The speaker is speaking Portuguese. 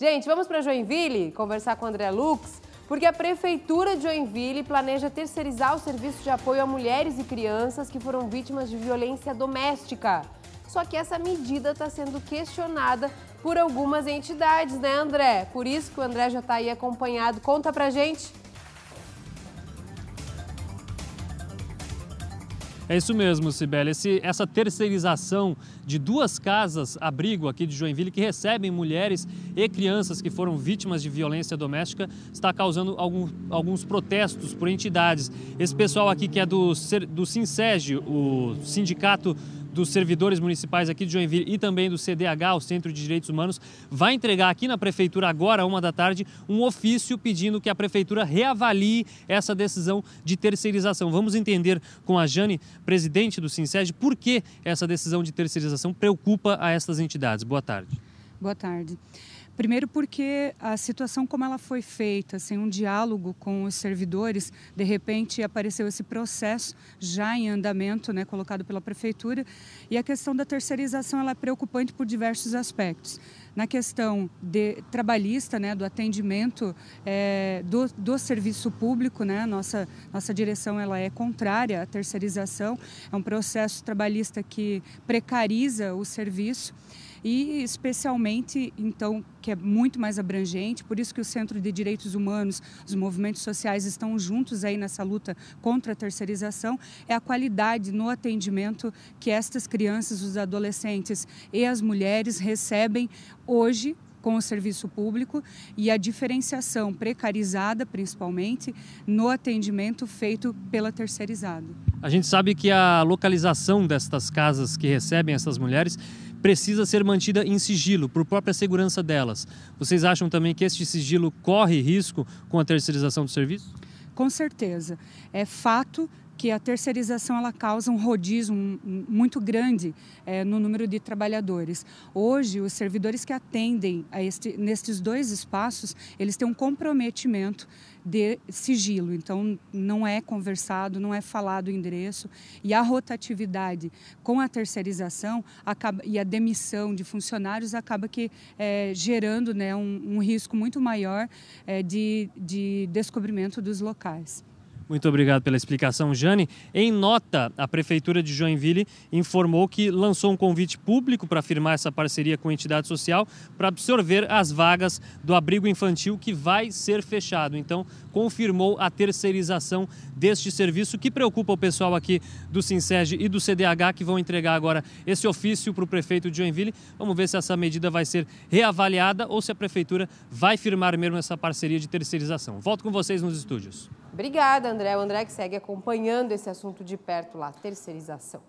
Gente, vamos para Joinville conversar com o André Lux, porque a Prefeitura de Joinville planeja terceirizar o serviço de apoio a mulheres e crianças que foram vítimas de violência doméstica. Só que essa medida está sendo questionada por algumas entidades, né, André? Por isso que o André já está aí acompanhado. Conta pra gente. É isso mesmo, Sibeli. Esse, essa terceirização de duas casas abrigo aqui de Joinville que recebem mulheres e crianças que foram vítimas de violência doméstica está causando algum, alguns protestos por entidades. Esse pessoal aqui que é do, do SINSEG, o Sindicato dos servidores municipais aqui de Joinville e também do CDH, o Centro de Direitos Humanos, vai entregar aqui na prefeitura agora, uma da tarde, um ofício pedindo que a prefeitura reavalie essa decisão de terceirização. Vamos entender com a Jane, presidente do SINSEG, por que essa decisão de terceirização preocupa a essas entidades. Boa tarde. Boa tarde. Primeiro porque a situação como ela foi feita, sem um diálogo com os servidores, de repente apareceu esse processo já em andamento, né, colocado pela prefeitura, e a questão da terceirização ela é preocupante por diversos aspectos. Na questão de trabalhista, né, do atendimento é, do, do serviço público, né, nossa nossa direção ela é contrária à terceirização, é um processo trabalhista que precariza o serviço e especialmente, então, que é muito mais abrangente, por isso que o Centro de Direitos Humanos, os movimentos sociais estão juntos aí nessa luta contra a terceirização, é a qualidade no atendimento que estas crianças, os adolescentes e as mulheres recebem hoje com o serviço público e a diferenciação precarizada, principalmente, no atendimento feito pela terceirizada. A gente sabe que a localização destas casas que recebem essas mulheres precisa ser mantida em sigilo, por própria segurança delas. Vocês acham também que este sigilo corre risco com a terceirização do serviço? Com certeza. É fato que a terceirização ela causa um rodízio muito grande é, no número de trabalhadores. Hoje, os servidores que atendem a este, nestes dois espaços, eles têm um comprometimento de sigilo. Então, não é conversado, não é falado o endereço. E a rotatividade com a terceirização acaba, e a demissão de funcionários acaba que é, gerando né, um, um, risco muito maior é, de, de descobrimento dos locais. Muito obrigado pela explicação, Jane. Em nota, a Prefeitura de Joinville informou que lançou um convite público para firmar essa parceria com a entidade social para absorver as vagas do abrigo infantil que vai ser fechado. Então, confirmou a terceirização deste serviço que preocupa o pessoal aqui do Sinseg e do CDH que vão entregar agora esse ofício para o prefeito de Joinville. Vamos ver se essa medida vai ser reavaliada ou se a Prefeitura vai firmar mesmo essa parceria de terceirização. Volto com vocês nos estúdios. Obrigada, André. O André que segue acompanhando esse assunto de perto lá, terceirização.